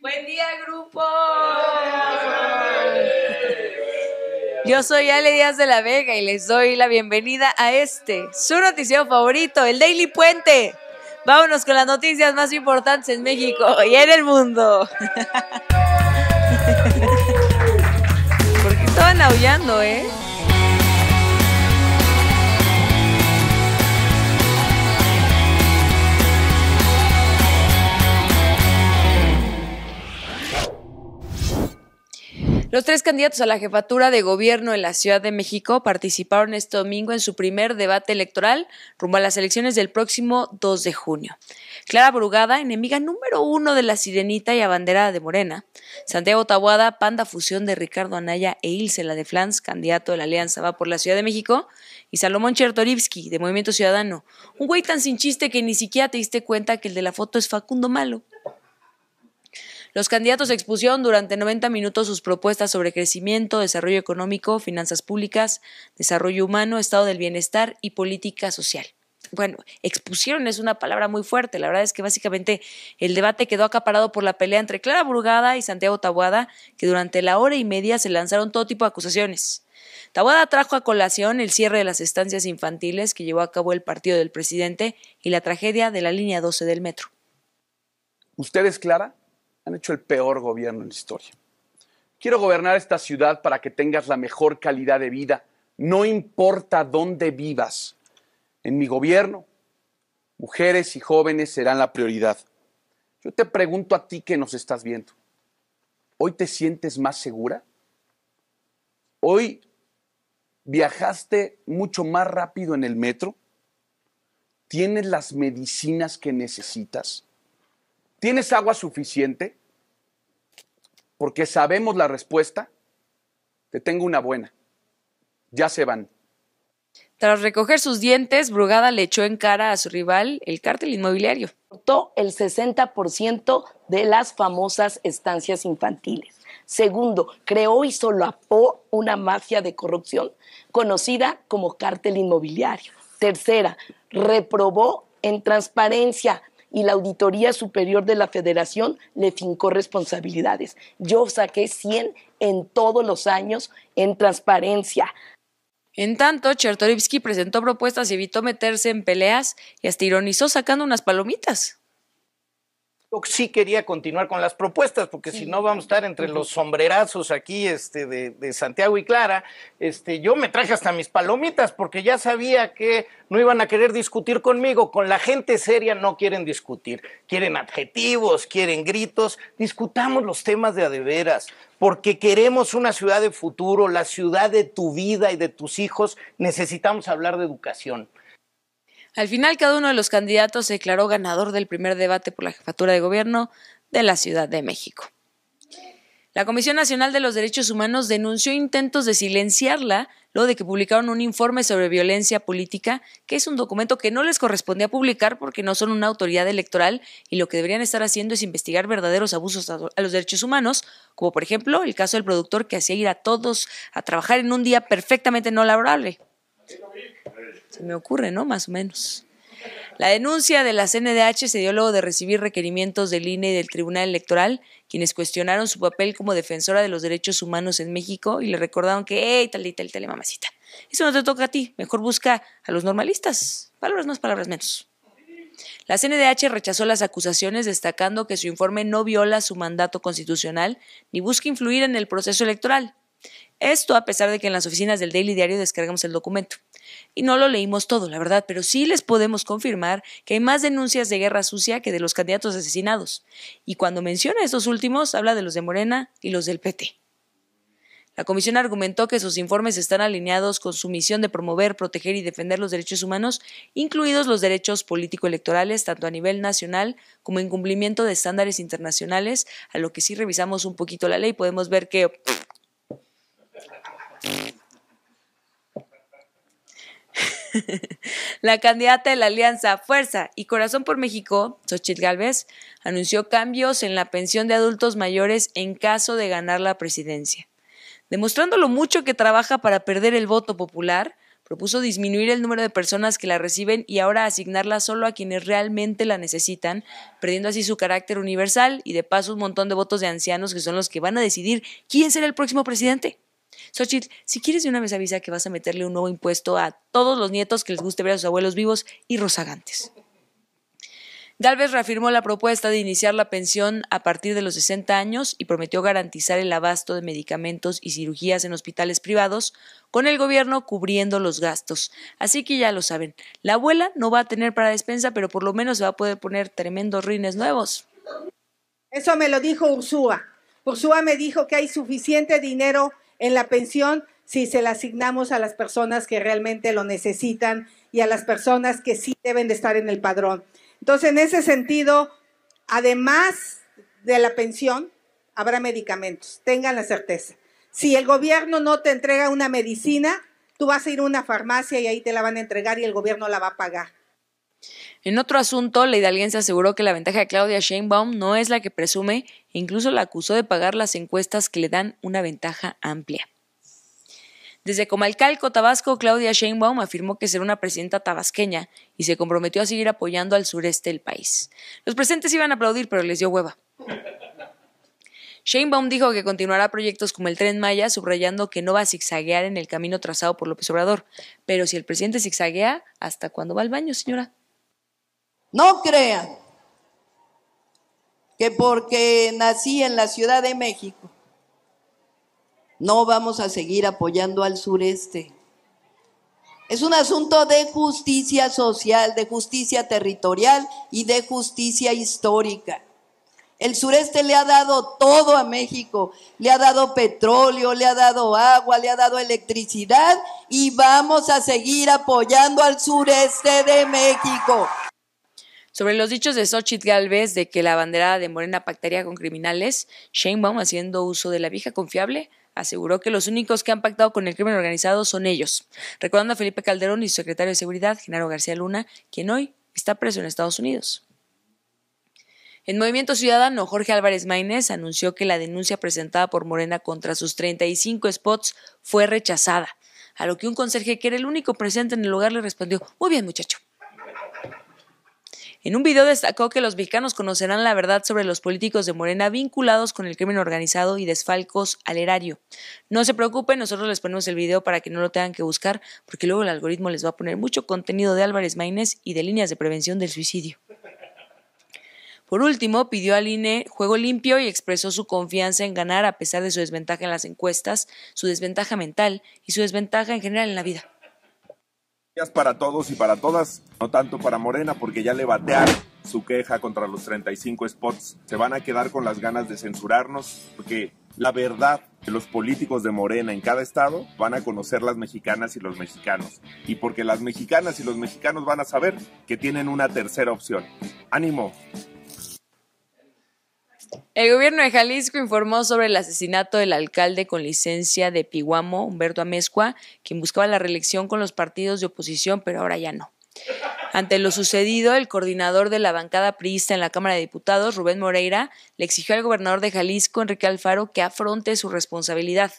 Buen día, grupo. Yo soy Ale Díaz de la Vega y les doy la bienvenida a este, su noticiero favorito, el Daily Puente. Vámonos con las noticias más importantes en México y en el mundo. Porque estaban aullando, ¿eh? Los tres candidatos a la jefatura de gobierno en la Ciudad de México participaron este domingo en su primer debate electoral rumbo a las elecciones del próximo 2 de junio. Clara Brugada, enemiga número uno de la Sirenita y abanderada de Morena, Santiago Tabuada, panda fusión de Ricardo Anaya e Ilse la de Flans, candidato de la Alianza Va por la Ciudad de México, y Salomón Chertorivsky, de Movimiento Ciudadano, un güey tan sin chiste que ni siquiera te diste cuenta que el de la foto es Facundo Malo. Los candidatos expusieron durante 90 minutos sus propuestas sobre crecimiento, desarrollo económico, finanzas públicas, desarrollo humano, estado del bienestar y política social bueno, expusieron es una palabra muy fuerte. La verdad es que básicamente el debate quedó acaparado por la pelea entre Clara Burgada y Santiago Tabuada, que durante la hora y media se lanzaron todo tipo de acusaciones. Tabuada trajo a colación el cierre de las estancias infantiles que llevó a cabo el partido del presidente y la tragedia de la línea 12 del metro. ¿Usted es Clara? han hecho el peor gobierno en la historia. Quiero gobernar esta ciudad para que tengas la mejor calidad de vida, no importa dónde vivas. En mi gobierno, mujeres y jóvenes serán la prioridad. Yo te pregunto a ti que nos estás viendo, ¿hoy te sientes más segura? ¿Hoy viajaste mucho más rápido en el metro? ¿Tienes las medicinas que necesitas? ¿Tienes agua suficiente? porque sabemos la respuesta, te tengo una buena. Ya se van. Tras recoger sus dientes, Brugada le echó en cara a su rival el cártel inmobiliario. Cortó el 60% de las famosas estancias infantiles. Segundo, creó y solapó una mafia de corrupción conocida como cártel inmobiliario. Tercera, reprobó en transparencia y la Auditoría Superior de la Federación le fincó responsabilidades. Yo saqué 100 en todos los años en transparencia. En tanto, Chertorivsky presentó propuestas y evitó meterse en peleas y hasta ironizó sacando unas palomitas yo sí quería continuar con las propuestas, porque si no vamos a estar entre los sombrerazos aquí este, de, Santiago y Clara. Este, yo me traje hasta mis palomitas, porque ya sabía que no iban a querer discutir conmigo. Con la gente seria no quieren discutir. Quieren adjetivos, quieren gritos. Discutamos los temas de adeveras, porque queremos una ciudad de futuro, la ciudad de tu vida y de tus hijos. Necesitamos hablar de educación al final, cada uno de los candidatos se declaró ganador del primer debate por la jefatura de gobierno de la Ciudad de México. La Comisión Nacional de los Derechos Humanos denunció intentos de silenciarla, lo de que publicaron un informe sobre violencia política, que es un documento que no les correspondía publicar porque no son una autoridad electoral y lo que deberían estar haciendo es investigar verdaderos abusos a los derechos humanos, como por ejemplo el caso del productor que hacía ir a todos a trabajar en un día perfectamente no laborable me ocurre, ¿no? Más o menos. La denuncia de la CNDH se dio luego de recibir requerimientos del INE y del Tribunal Electoral, quienes cuestionaron su papel como defensora de los derechos humanos en México y le recordaron que, hey, tal y tal, tal, eso no te toca a ti, mejor busca a los normalistas. Palabras más, palabras menos. La CNDH rechazó las acusaciones destacando que su informe no viola su mandato constitucional ni busca influir en el proceso electoral. Esto a pesar de que en las oficinas del Daily Diario descargamos el documento. Y no lo leímos todo, la verdad, pero sí les podemos confirmar que hay más denuncias de guerra sucia que de los candidatos asesinados. Y cuando menciona estos últimos, habla de los de Morena y los del PT. La comisión argumentó que sus informes están alineados con su misión de promover, proteger y defender los derechos humanos, incluidos los derechos político-electorales, tanto a nivel nacional como en cumplimiento de estándares internacionales, a lo que sí revisamos un poquito la ley podemos ver que la candidata de la Alianza Fuerza y Corazón por México, Xochitl Gálvez, anunció cambios en la pensión de adultos mayores en caso de ganar la presidencia. Demostrando lo mucho que trabaja para perder el voto popular, propuso disminuir el número de personas que la reciben y ahora asignarla solo a quienes realmente la necesitan, perdiendo así su carácter universal y de paso un montón de votos de ancianos que son los que van a decidir quién será el próximo presidente. Xochitl, si quieres de una vez avisa que vas a meterle un nuevo impuesto a todos los nietos que les guste ver a sus abuelos vivos y rozagantes. Dalvez reafirmó la propuesta de iniciar la pensión a partir de los 60 años y prometió garantizar el abasto de medicamentos y cirugías en hospitales privados, con el gobierno cubriendo los gastos. Así que ya lo saben, la abuela no va a tener para despensa, pero por lo menos se va a poder poner tremendos rines nuevos. Eso me lo dijo Ursúa. Ursúa me dijo que hay suficiente dinero en la pensión si se la asignamos a las personas que realmente lo necesitan y a las personas que sí deben de estar en el padrón. Entonces, en ese sentido, además de la pensión, habrá medicamentos, tengan la certeza. Si el gobierno no te entrega una medicina, tú vas a ir a una farmacia y ahí te la van a entregar y el gobierno la va a pagar. En otro asunto, la se aseguró que la ventaja de Claudia Sheinbaum no es la que presume e incluso la acusó de pagar las encuestas que le dan una ventaja amplia. Desde Comalcalco, Tabasco, Claudia Sheinbaum afirmó que será una presidenta tabasqueña y se comprometió a seguir apoyando al sureste del país. Los presentes iban a aplaudir, pero les dio hueva. Sheinbaum dijo que continuará proyectos como el Tren Maya, subrayando que no va a zigzaguear en el camino trazado por López Obrador. Pero si el presidente zigzaguea, ¿hasta cuándo va al baño, señora? No crean que porque nací en la Ciudad de México, no vamos a seguir apoyando al sureste. Es un asunto de justicia social, de justicia territorial y de justicia histórica. El sureste le ha dado todo a México, le ha dado petróleo, le ha dado agua, le ha dado electricidad y vamos a seguir apoyando al sureste de México. Sobre los dichos de Xochitl Galvez de que la bandera de Morena pactaría con criminales, Baum, haciendo uso de la vieja confiable, aseguró que los únicos que han pactado con el crimen organizado son ellos, recordando a Felipe Calderón y su secretario de Seguridad, Genaro García Luna, quien hoy está preso en Estados Unidos. En Movimiento Ciudadano, Jorge Álvarez Maínez anunció que la denuncia presentada por Morena contra sus 35 spots fue rechazada, a lo que un conserje que era el único presente en el lugar le respondió, muy bien muchacho, en un video destacó que los mexicanos conocerán la verdad sobre los políticos de Morena vinculados con el crimen organizado y desfalcos al erario. No se preocupen, nosotros les ponemos el video para que no lo tengan que buscar, porque luego el algoritmo les va a poner mucho contenido de Álvarez Maínez y de líneas de prevención del suicidio. Por último, pidió al INE juego limpio y expresó su confianza en ganar a pesar de su desventaja en las encuestas, su desventaja mental y su desventaja en general en la vida para todos y para todas, no tanto para Morena, porque ya le batean su queja contra los 35 spots. Se van a quedar con las ganas de censurarnos, porque la verdad que los políticos de Morena en cada estado van a conocer las mexicanas y los mexicanos. Y porque las mexicanas y los mexicanos van a saber que tienen una tercera opción. Ánimo, el gobierno de Jalisco informó sobre el asesinato del alcalde con licencia de Piguamo, Humberto Amezcua, quien buscaba la reelección con los partidos de oposición, pero ahora ya no. Ante lo sucedido, el coordinador de la bancada priista en la Cámara de Diputados, Rubén Moreira, le exigió al gobernador de Jalisco, Enrique Alfaro, que afronte su responsabilidad.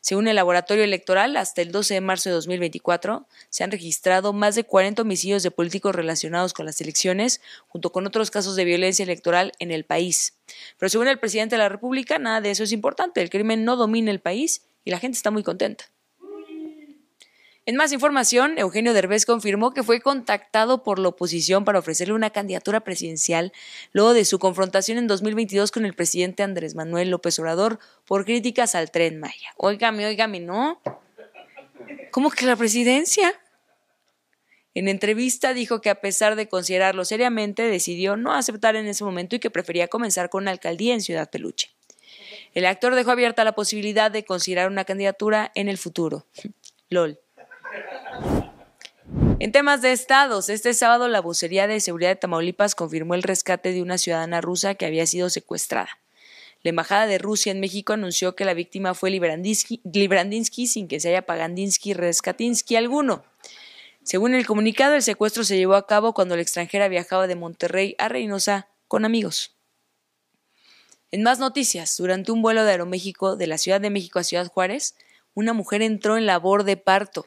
Según el Laboratorio Electoral, hasta el 12 de marzo de 2024 se han registrado más de 40 homicidios de políticos relacionados con las elecciones, junto con otros casos de violencia electoral en el país. Pero según el presidente de la República, nada de eso es importante. El crimen no domina el país y la gente está muy contenta. En más información, Eugenio Derbez confirmó que fue contactado por la oposición para ofrecerle una candidatura presidencial luego de su confrontación en 2022 con el presidente Andrés Manuel López Obrador por críticas al tren Maya. Óigame, óigame, ¿no? ¿Cómo que la presidencia? En entrevista dijo que a pesar de considerarlo seriamente, decidió no aceptar en ese momento y que prefería comenzar con la alcaldía en Ciudad Peluche. El actor dejó abierta la posibilidad de considerar una candidatura en el futuro. LOL. En temas de estados, este sábado la vocería de seguridad de Tamaulipas confirmó el rescate de una ciudadana rusa que había sido secuestrada. La Embajada de Rusia en México anunció que la víctima fue Librandinsky, sin que se haya Pagandinsky Rescatinsky alguno. Según el comunicado, el secuestro se llevó a cabo cuando la extranjera viajaba de Monterrey a Reynosa con amigos. En más noticias, durante un vuelo de Aeroméxico de la Ciudad de México a Ciudad Juárez, una mujer entró en labor de parto.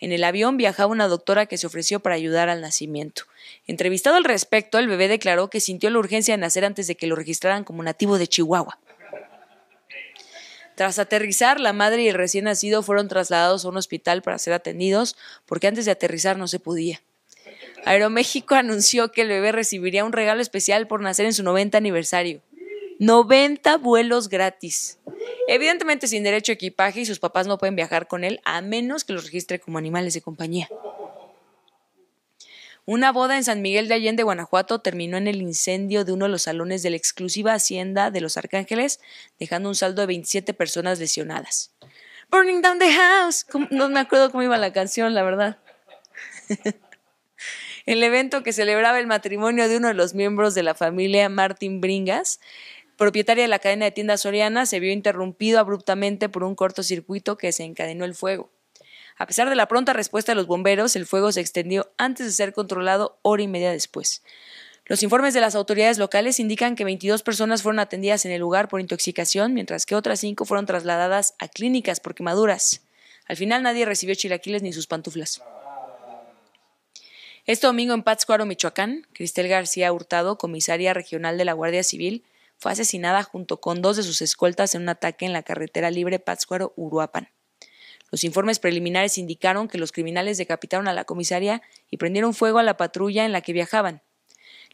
En el avión viajaba una doctora que se ofreció para ayudar al nacimiento. Entrevistado al respecto, el bebé declaró que sintió la urgencia de nacer antes de que lo registraran como nativo de Chihuahua. Tras aterrizar, la madre y el recién nacido fueron trasladados a un hospital para ser atendidos porque antes de aterrizar no se podía. Aeroméxico anunció que el bebé recibiría un regalo especial por nacer en su 90 aniversario. 90 vuelos gratis. Evidentemente sin derecho a equipaje y sus papás no pueden viajar con él a menos que los registre como animales de compañía. Una boda en San Miguel de Allende, Guanajuato, terminó en el incendio de uno de los salones de la exclusiva hacienda de Los Arcángeles, dejando un saldo de 27 personas lesionadas. Burning down the house. No me acuerdo cómo iba la canción, la verdad. El evento que celebraba el matrimonio de uno de los miembros de la familia Martin Bringas propietaria de la cadena de tiendas Soriana, se vio interrumpido abruptamente por un cortocircuito que desencadenó el fuego. A pesar de la pronta respuesta de los bomberos, el fuego se extendió antes de ser controlado hora y media después. Los informes de las autoridades locales indican que 22 personas fueron atendidas en el lugar por intoxicación, mientras que otras cinco fueron trasladadas a clínicas por quemaduras. Al final nadie recibió chilaquiles ni sus pantuflas. Este domingo en Pátzcuaro, Michoacán, Cristel García Hurtado, comisaria regional de la Guardia Civil, fue asesinada junto con dos de sus escoltas en un ataque en la carretera libre Pátzcuaro-Uruapan. Los informes preliminares indicaron que los criminales decapitaron a la comisaria y prendieron fuego a la patrulla en la que viajaban.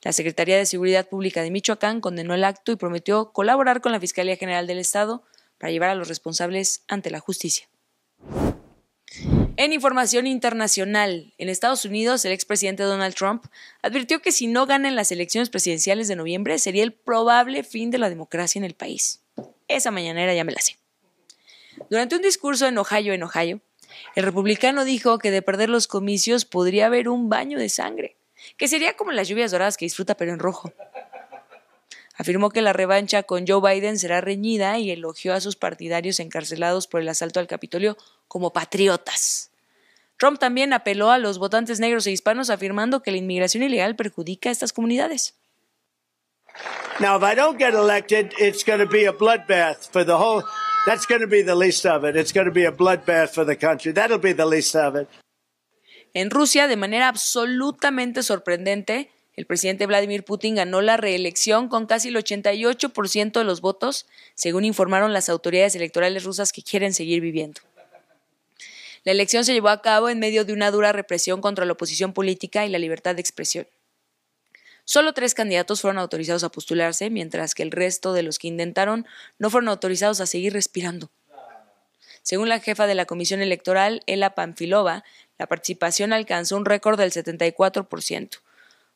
La Secretaría de Seguridad Pública de Michoacán condenó el acto y prometió colaborar con la Fiscalía General del Estado para llevar a los responsables ante la justicia. En información internacional, en Estados Unidos, el expresidente Donald Trump advirtió que si no ganan las elecciones presidenciales de noviembre sería el probable fin de la democracia en el país. Esa mañanera ya me la sé. Durante un discurso en Ohio, en Ohio, el republicano dijo que de perder los comicios podría haber un baño de sangre, que sería como las lluvias doradas que disfruta pero en rojo. Afirmó que la revancha con Joe Biden será reñida y elogió a sus partidarios encarcelados por el asalto al Capitolio como patriotas. Trump también apeló a los votantes negros e hispanos afirmando que la inmigración ilegal perjudica a estas comunidades. Now, if I don't get elected, it's be a bloodbath for the whole. That's be the least of it. It's be a bloodbath for the country. That'll be the least of it. En Rusia, de manera absolutamente sorprendente, el presidente Vladimir Putin ganó la reelección con casi el 88% de los votos, según informaron las autoridades electorales rusas que quieren seguir viviendo. La elección se llevó a cabo en medio de una dura represión contra la oposición política y la libertad de expresión. Solo tres candidatos fueron autorizados a postularse, mientras que el resto de los que intentaron no fueron autorizados a seguir respirando. Según la jefa de la Comisión Electoral, Ela Panfilova, la participación alcanzó un récord del 74%.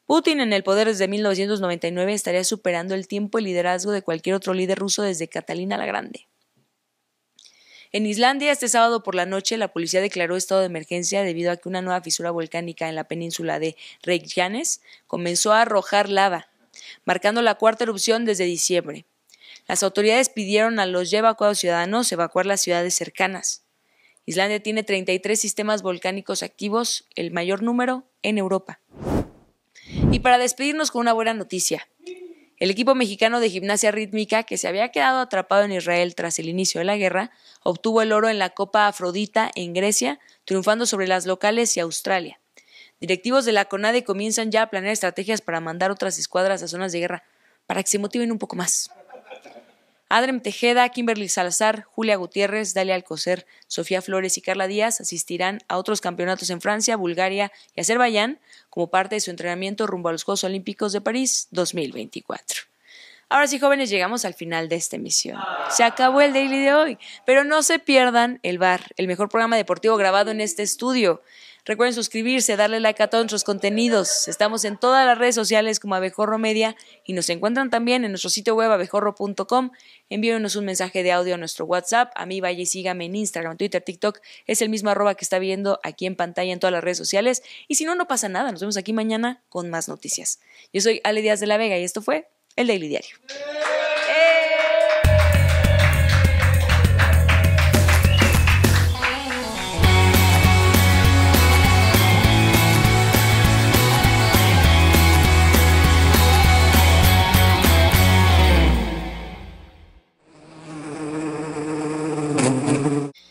Putin en el poder desde 1999 estaría superando el tiempo y liderazgo de cualquier otro líder ruso desde Catalina la Grande. En Islandia, este sábado por la noche, la policía declaró estado de emergencia debido a que una nueva fisura volcánica en la península de Reykjanes comenzó a arrojar lava, marcando la cuarta erupción desde diciembre. Las autoridades pidieron a los ya evacuados ciudadanos evacuar las ciudades cercanas. Islandia tiene 33 sistemas volcánicos activos, el mayor número en Europa. Y para despedirnos con una buena noticia. El equipo mexicano de gimnasia rítmica, que se había quedado atrapado en Israel tras el inicio de la guerra, obtuvo el oro en la Copa Afrodita en Grecia, triunfando sobre las locales y Australia. Directivos de la CONADE comienzan ya a planear estrategias para mandar otras escuadras a zonas de guerra, para que se motiven un poco más. Adrem Tejeda, Kimberly Salazar, Julia Gutiérrez, Dalia Alcocer, Sofía Flores y Carla Díaz asistirán a otros campeonatos en Francia, Bulgaria y Azerbaiyán como parte de su entrenamiento rumbo a los Juegos Olímpicos de París 2024. Ahora sí, jóvenes, llegamos al final de esta emisión. Se acabó el daily de hoy, pero no se pierdan el bar, el mejor programa deportivo grabado en este estudio. Recuerden suscribirse, darle like a todos nuestros contenidos. Estamos en todas las redes sociales como Abejorro Media y nos encuentran también en nuestro sitio web abejorro.com. Envíenos un mensaje de audio a nuestro WhatsApp. A mí vaya y sígame en Instagram, Twitter, TikTok. Es el mismo arroba que está viendo aquí en pantalla en todas las redes sociales. Y si no, no pasa nada. Nos vemos aquí mañana con más noticias. Yo soy Ale Díaz de la Vega y esto fue El Daily Diario.